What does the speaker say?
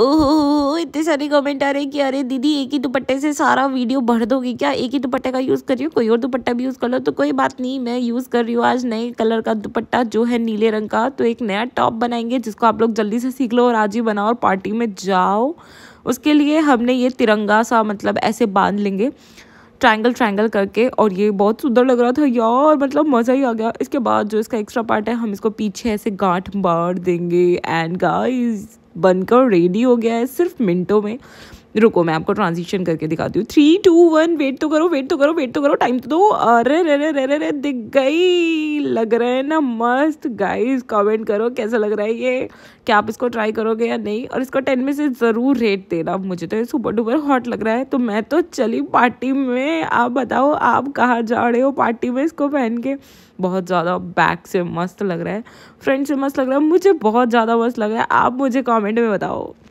ओहो इतने सारे कमेंट आ रहे हैं कि अरे दीदी एक ही दुपट्टे से सारा वीडियो भर दोगी क्या एक ही दुपट्टे का यूज़ कर रही हो कोई और दुपट्टा भी यूज़ कर लो तो कोई बात नहीं मैं यूज़ कर रही हूँ आज नए कलर का दुपट्टा जो है नीले रंग का तो एक नया टॉप बनाएंगे जिसको आप लोग जल्दी से सीख लो और आज ही बनाओ और पार्टी में जाओ उसके लिए हमने ये तिरंगा सा मतलब ऐसे बांध लेंगे ट्रायंगल ट्रायंगल करके और ये बहुत सुंदर लग रहा था यार मतलब मज़ा ही आ गया इसके बाद जो इसका एक्स्ट्रा पार्ट है हम इसको पीछे ऐसे गांठ मार देंगे एंड गाइस बनकर रेडी हो गया है सिर्फ मिनटों में रुको मैं आपको ट्रांजिशन करके दिखाती हूँ थ्री टू वन वेट तो करो वेट तो करो वेट तो करो टाइम तो दो अरे रे रे रे रे रे दिख गई लग रहा है ना मस्त गाइस कमेंट करो कैसा लग रहा है ये क्या आप इसको ट्राई करोगे या नहीं और इसको टेन में से ज़रूर रेट देना मुझे तो ये सुपर डुपर हॉट लग रहा है तो मैं तो चली पार्टी में आप बताओ आप कहाँ जा रहे हो पार्टी में इसको पहन के बहुत ज़्यादा बैक से मस्त लग रहा है फ्रेंड से मस्त लग रहा है मुझे बहुत ज़्यादा मस्त लग रहा है आप मुझे कॉमेंट में बताओ